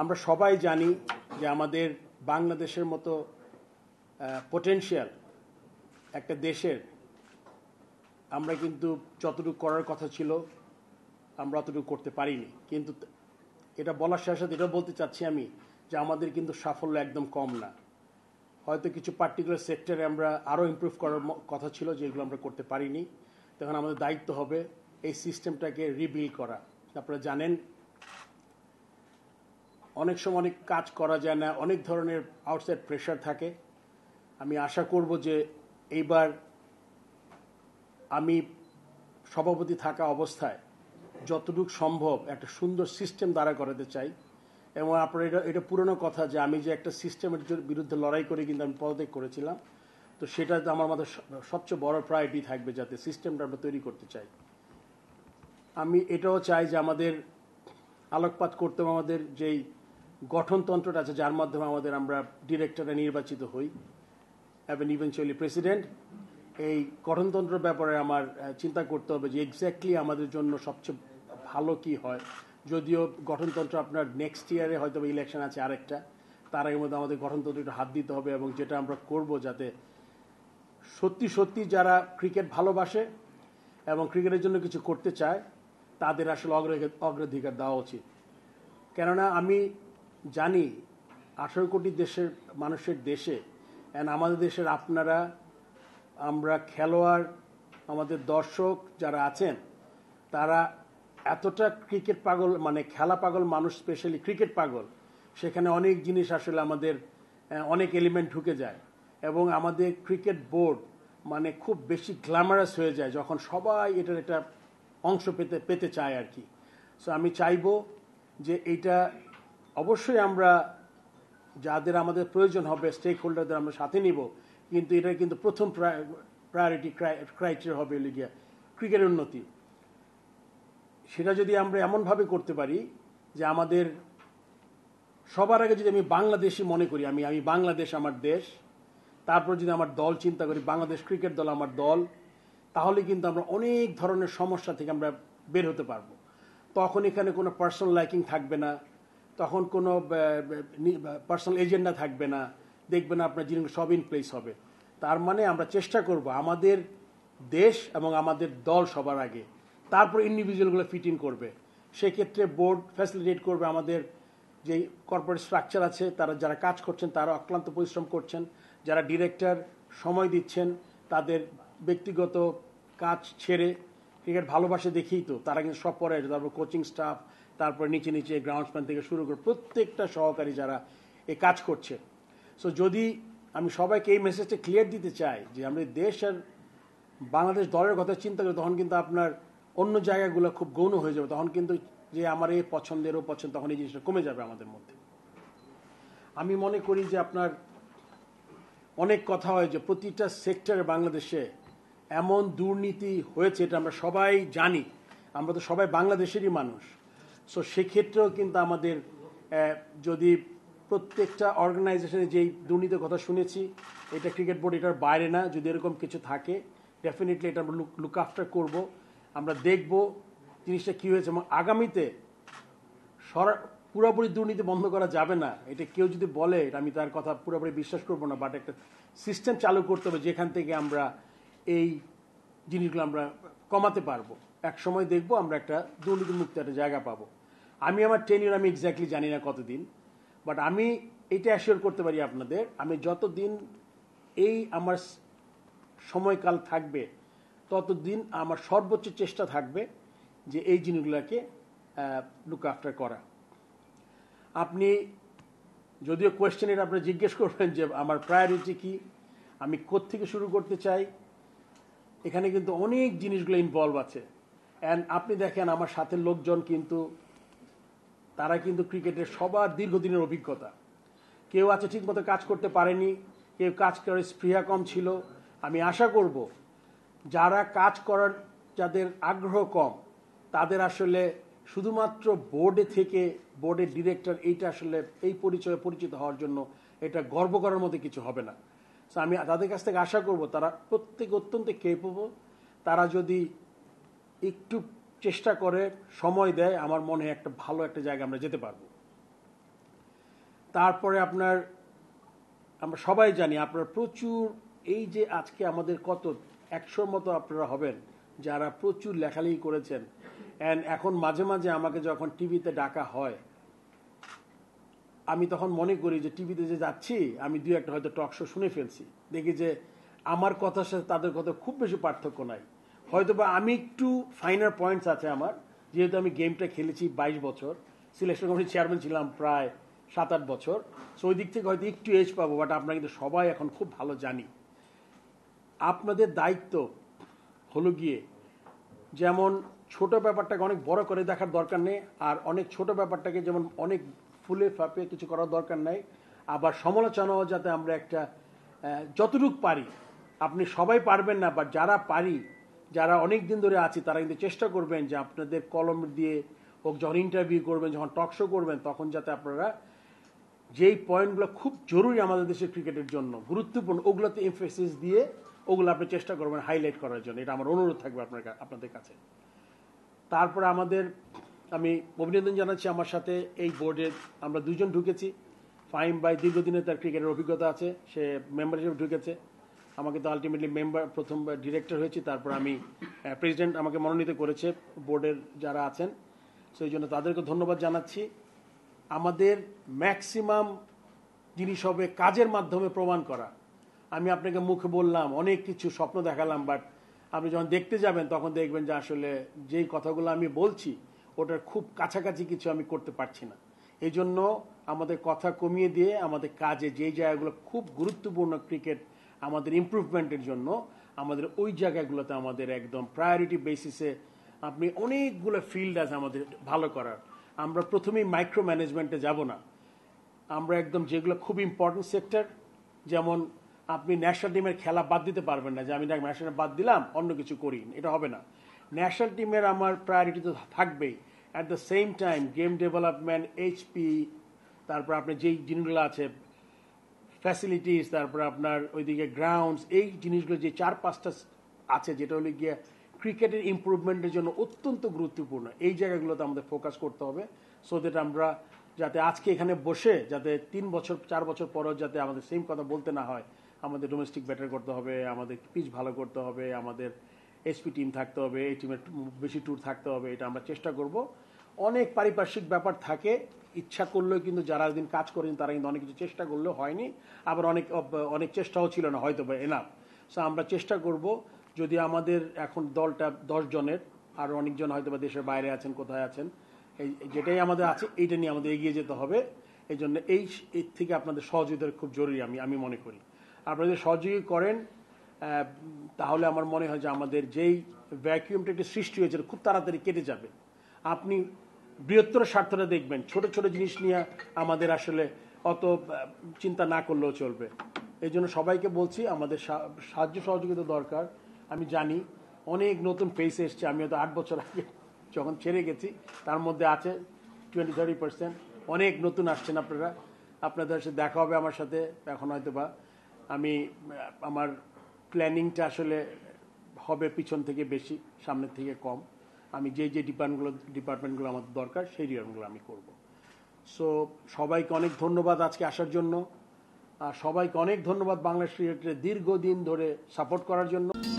আমরা সবাই জানি যে আমাদের বাংলাদেশের মতো পোটেনশিয়াল একটা দেশের আমরা কিন্তু যতটুকু করার কথা ছিল আমরা অতটুকু করতে পারিনি কিন্তু এটা বলার সাথে সাথে এটাও বলতে চাচ্ছি আমি যে আমাদের কিন্তু সাফল্য একদম কম না হয়তো কিছু পার্টিকুলার সেক্টরে আমরা আরও ইম্প্রুভ করার কথা ছিল যেগুলো আমরা করতে পারিনি তখন আমাদের দায়িত্ব হবে এই সিস্টেমটাকে রিবিল্ড করা আপনারা জানেন অনেক সময় অনেক কাজ করা যায় না অনেক ধরনের আউটসাইড প্রেশার থাকে আমি আশা করব যে এইবার আমি সভাপতি থাকা অবস্থায় যতটুকু সম্ভব একটা সুন্দর সিস্টেম দ্বারা করাতে চাই এবং আপনার এটা এটা পুরনো কথা যে আমি যে একটা সিস্টেমের বিরুদ্ধে লড়াই করে কিন্তু আমি পদত্যাগ করেছিলাম তো সেটা আমার মধ্যে সবচেয়ে বড় প্রায়োরিটি থাকবে যাতে সিস্টেমটা আমরা তৈরি করতে চাই আমি এটাও চাই যে আমাদের আলোকপাত করতে আমাদের যেই গঠনতন্ত্রটা আছে যার মাধ্যমে আমাদের আমরা ডিরেক্টরে নির্বাচিত হই এবং ইভেনচুয়ালি প্রেসিডেন্ট এই গঠনতন্ত্র ব্যাপারে আমার চিন্তা করতে হবে যে এক্স্যাক্টলি আমাদের জন্য সবচেয়ে ভালো কি হয় যদিও গঠনতন্ত্র আপনার নেক্সট ইয়ারে হয়তো ইলেকশন আছে আরেকটা তার আগের মধ্যে আমাদের গঠনতন্ত্র একটু হাত দিতে হবে এবং যেটা আমরা করব যাতে সত্যি সত্যি যারা ক্রিকেট ভালোবাসে এবং ক্রিকেটের জন্য কিছু করতে চায় তাদের আসলে অগ্রাধিকার দেওয়া উচিত কেননা আমি জানি আঠেরো কোটি দেশের মানুষের দেশে অ্যান্ড আমাদের দেশের আপনারা আমরা খেলোয়াড় আমাদের দর্শক যারা আছেন তারা এতটা ক্রিকেট পাগল মানে খেলা পাগল মানুষ স্পেশালি ক্রিকেট পাগল সেখানে অনেক জিনিস আসলে আমাদের অনেক এলিমেন্ট ঢুকে যায় এবং আমাদের ক্রিকেট বোর্ড মানে খুব বেশি গ্ল্যামারাস হয়ে যায় যখন সবাই এটার একটা অংশ পেতে পেতে চায় আর কি সো আমি চাইব যে এইটা অবশ্যই আমরা যাদের আমাদের প্রয়োজন হবে স্টেক হোল্ডারদের আমরা সাথে নিব কিন্তু এটা কিন্তু প্রথম প্রায়োরিটি ক্রাইটেরিয়া হবে লিগিয়া ক্রিকেটের উন্নতি সেটা যদি আমরা এমনভাবে করতে পারি যে আমাদের সবার আগে যদি আমি বাংলাদেশি মনে করি আমি আমি বাংলাদেশ আমার দেশ তারপর যদি আমার দল চিন্তা করি বাংলাদেশ ক্রিকেট দল আমার দল তাহলে কিন্তু আমরা অনেক ধরনের সমস্যা থেকে আমরা বের হতে পারবো তখন এখানে কোনো পার্সোনাল লাইকিং থাকবে না তখন কোনো পার্সোনাল এজেন্ডা থাকবে না দেখবেন আপনার জিনিস সব ইন প্লেস হবে তার মানে আমরা চেষ্টা করব আমাদের দেশ এবং আমাদের দল সবার আগে তারপর ইন্ডিভিজুয়ালগুলো ফিট ইন করবে সেক্ষেত্রে বোর্ড ফ্যাসিলিটেট করবে আমাদের যে কর্পোরেট স্ট্রাকচার আছে তারা যারা কাজ করছেন তারা অক্লান্ত পরিশ্রম করছেন যারা ডিরেক্টর সময় দিচ্ছেন তাদের ব্যক্তিগত কাজ ছেড়ে ক্রিকেট ভালোবাসে দেখেই তো তারা কিন্তু সব পরে তারপর কোচিং স্টাফ তারপর নিচে নিচে গ্রাউন্ডসম্যান থেকে শুরু করে প্রত্যেকটা সহকারী যারা এ কাজ করছে সো যদি আমি সবাইকে এই মেসেজটা ক্লিয়ার দিতে চাই যে আমরা দেশ আর বাংলাদেশ দলের কথা চিন্তা করি তখন কিন্তু আপনার অন্য জায়গাগুলো খুব গৌণ হয়ে যাবে তখন কিন্তু যে আমার এই পছন্দেরও পছন্দ তখন এই জিনিসটা কমে যাবে আমাদের মধ্যে আমি মনে করি যে আপনার অনেক কথা হয় যে প্রতিটা সেক্টরে বাংলাদেশে এমন দুর্নীতি হয়েছে এটা আমরা সবাই জানি আমরা তো সবাই বাংলাদেশেরই মানুষ সো সেক্ষেত্রেও কিন্তু আমাদের যদি প্রত্যেকটা অর্গানাইজেশনে যেই দুর্নীতির কথা শুনেছি এটা ক্রিকেট বোর্ড এটার বাইরে না যদি এরকম কিছু থাকে ডেফিনেটলি এটা আমরা লুক আফটার করবো আমরা দেখব জিনিসটা কী হয়েছে এবং আগামীতে সরা পুরোপুরি দুর্নীতি বন্ধ করা যাবে না এটা কেউ যদি বলে আমি তার কথা পুরোপুরি বিশ্বাস করবো না বাট একটা সিস্টেম চালু করতে হবে যেখান থেকে আমরা এই জিনিসগুলো আমরা কমাতে পারবো এক সময় দেখবো আমরা একটা মুক্ত একটা জায়গা পাবো আমি আমার টেনিওর আমি এক্স্যাক্টলি জানি না কতদিন বাট আমি এটা অ্যাসিওর করতে পারি আপনাদের আমি যতদিন এই আমার সময়কাল থাকবে ততদিন আমার সর্বোচ্চ চেষ্টা থাকবে যে এই জিনিসগুলোকে লুক আফটার করা আপনি যদিও কোয়েশ্চেনের এটা আপনি জিজ্ঞেস করবেন যে আমার প্রায়োরিটি কি আমি থেকে শুরু করতে চাই এখানে কিন্তু অনেক জিনিসগুলো ইনভলভ আছে অ্যান্ড আপনি দেখেন আমার সাথে লোকজন কিন্তু তারা কিন্তু ক্রিকেটের সবার দীর্ঘদিনের অভিজ্ঞতা কেউ আছে ঠিকমতো কাজ করতে পারেনি কেউ কাজ করার স্পৃহা কম ছিল আমি আশা করব যারা কাজ করার যাদের আগ্রহ কম তাদের আসলে শুধুমাত্র বোর্ডে থেকে বোর্ডের ডিরেক্টর এইটা আসলে এই পরিচয়ে পরিচিত হওয়ার জন্য এটা গর্ব করার মতো কিছু হবে না আমি তাদের কাছ থেকে আশা করব তারা প্রত্যেক অত্যন্ত কেপেবল তারা যদি একটু চেষ্টা করে সময় দেয় আমার মনে একটা ভালো একটা জায়গা আমরা যেতে পারবো তারপরে আপনার আমরা সবাই জানি আপনার প্রচুর এই যে আজকে আমাদের কত একশোর মতো আপনারা হবেন যারা প্রচুর লেখালেখি করেছেন অ্যান্ড এখন মাঝে মাঝে আমাকে যখন টিভিতে ডাকা হয় আমি তখন মনে করি যে টিভিতে যে যাচ্ছি আমি দু একটা হয়তো টক শো শুনে ফেলছি দেখি যে আমার কথার সাথে তাদের কথা খুব বেশি পার্থক্য নাই হয়তো বা আমি একটু ফাইনার পয়েন্টস আছে আমার যেহেতু আমি গেমটা খেলেছি বাইশ বছর সিলেকশন কমিটির চেয়ারম্যান ছিলাম প্রায় সাত আট বছর সো ওই দিক থেকে হয়তো একটু এজ পাবো বাট আমরা কিন্তু সবাই এখন খুব ভালো জানি আপনাদের দায়িত্ব হলো গিয়ে যেমন ছোট ব্যাপারটাকে অনেক বড় করে দেখার দরকার নেই আর অনেক ছোট ব্যাপারটাকে যেমন অনেক ফুলে ফাঁপে কিছু করার দরকার নাই আবার সমালোচনাও যাতে আমরা একটা যতটুক পারি আপনি সবাই পারবেন না বা যারা পারি যারা অনেক দিন ধরে আছি তারা কিন্তু চেষ্টা করবেন যে আপনাদের কলম দিয়ে হোক যখন ইন্টারভিউ করবেন যখন টক শো করবেন তখন যাতে আপনারা যেই পয়েন্টগুলো খুব জরুরি আমাদের দেশের ক্রিকেটের জন্য গুরুত্বপূর্ণ ওগুলোতে এমফেসিস দিয়ে ওগুলো আপনি চেষ্টা করবেন হাইলাইট করার জন্য এটা আমার অনুরোধ থাকবে আপনার আপনাদের কাছে তারপরে আমাদের আমি অভিনন্দন জানাচ্ছি আমার সাথে এই বোর্ডে আমরা দুজন ঢুকেছি ফাইম বাই দীর্ঘদিনে তার ক্রিকেটের অভিজ্ঞতা আছে সে মেম্বার হিসেবে ঢুকেছে আমাকে তো আলটিমেটলি মেম্বার প্রথম ডিরেক্টর হয়েছি তারপর আমি প্রেসিডেন্ট আমাকে মনোনীত করেছে বোর্ডের যারা আছেন সেই জন্য তাদেরকে ধন্যবাদ জানাচ্ছি আমাদের ম্যাক্সিমাম জিনিস হবে কাজের মাধ্যমে প্রমাণ করা আমি আপনাকে মুখে বললাম অনেক কিছু স্বপ্ন দেখালাম বাট আপনি যখন দেখতে যাবেন তখন দেখবেন যে আসলে যেই কথাগুলো আমি বলছি ওটার খুব কাছাকাছি কিছু আমি করতে পারছি না এই জন্য আমাদের কথা কমিয়ে দিয়ে আমাদের কাজে যেই জায়গাগুলো খুব গুরুত্বপূর্ণ ক্রিকেট আমাদের ইম্প্রুভমেন্টের জন্য আমাদের ওই জায়গাগুলোতে আমাদের একদম প্রায়োরিটি বেসিসে আপনি অনেকগুলো ফিল্ড আছে আমাদের ভালো করার আমরা প্রথমেই মাইক্রো ম্যানেজমেন্টে যাব না আমরা একদম যেগুলো খুব ইম্পর্টেন্ট সেক্টর যেমন আপনি ন্যাশনাল টিমের খেলা বাদ দিতে পারবেন না যে আমি ন্যাশনাল বাদ দিলাম অন্য কিছু করি এটা হবে না ন্যাশনাল টিমের আমার প্রায়োরিটি তো থাকবেই at the same time game development HP তারপর আপনি যেই জিনিসগুলো আছে ফ্যাসিলিটিস তারপর আপনার ওইদিকে গ্রাউন্ডস এই জিনিসগুলো যে চার পাঁচটা আছে যেটা হলো গিয়ে ক্রিকেটের ইম্প্রুভমেন্টের জন্য অত্যন্ত গুরুত্বপূর্ণ এই জায়গাগুলোতে আমাদের ফোকাস করতে হবে সো দ্যাট আমরা যাতে আজকে এখানে বসে যাতে তিন বছর চার বছর পরও যাতে আমাদের সেম কথা বলতে না হয় আমাদের ডোমেস্টিক ব্যাটার করতে হবে আমাদের পিচ ভালো করতে হবে আমাদের এসপি টিম থাকতে হবে এই টিমের বেশি ট্যুর থাকতে হবে এটা আমরা চেষ্টা করব অনেক পারিপার্শ্বিক ব্যাপার থাকে ইচ্ছা করলেও কিন্তু যারা ওই দিন কাজ করেন তারা কিন্তু অনেক কিছু চেষ্টা করলেও হয়নি আবার অনেক অনেক চেষ্টাও ছিল না হয়তো বা এনাফ সো আমরা চেষ্টা করব যদি আমাদের এখন দলটা দশ জনের আর অনেকজন হয়তো বা দেশের বাইরে আছেন কোথায় আছেন এই যেটাই আমাদের আছে এইটা নিয়ে আমাদের এগিয়ে যেতে হবে এই জন্য এই এর থেকে আপনাদের সহযোগিতা খুব জরুরি আমি আমি মনে করি আপনারা যদি সহযোগী করেন তাহলে আমার মনে হয় যে আমাদের যেই ভ্যাকিউমটা একটি সৃষ্টি হয়েছিল খুব তাড়াতাড়ি কেটে যাবে আপনি বৃহত্তর স্বার্থটা দেখবেন ছোট ছোট জিনিস নিয়ে আমাদের আসলে অত চিন্তা না করলেও চলবে এই জন্য সবাইকে বলছি আমাদের সাহায্য সহযোগিতা দরকার আমি জানি অনেক নতুন ফেস এসছে আমি হয়তো আট বছর আগে যখন ছেড়ে গেছি তার মধ্যে আছে টোয়েন্টি থার্টি পার্সেন্ট অনেক নতুন আসছেন আপনারা আপনাদের সাথে দেখা হবে আমার সাথে এখন হয়তো বা আমি আমার প্ল্যানিংটা আসলে হবে পিছন থেকে বেশি সামনের থেকে কম আমি যে যে ডিপার্টমেন্টগুলো ডিপার্টমেন্টগুলো আমার দরকার সেই ডিপার্টমেন্টগুলো আমি করব সো সবাইকে অনেক ধন্যবাদ আজকে আসার জন্য আর সবাইকে অনেক ধন্যবাদ বাংলাদেশ ক্রিকেটের দীর্ঘদিন ধরে সাপোর্ট করার জন্য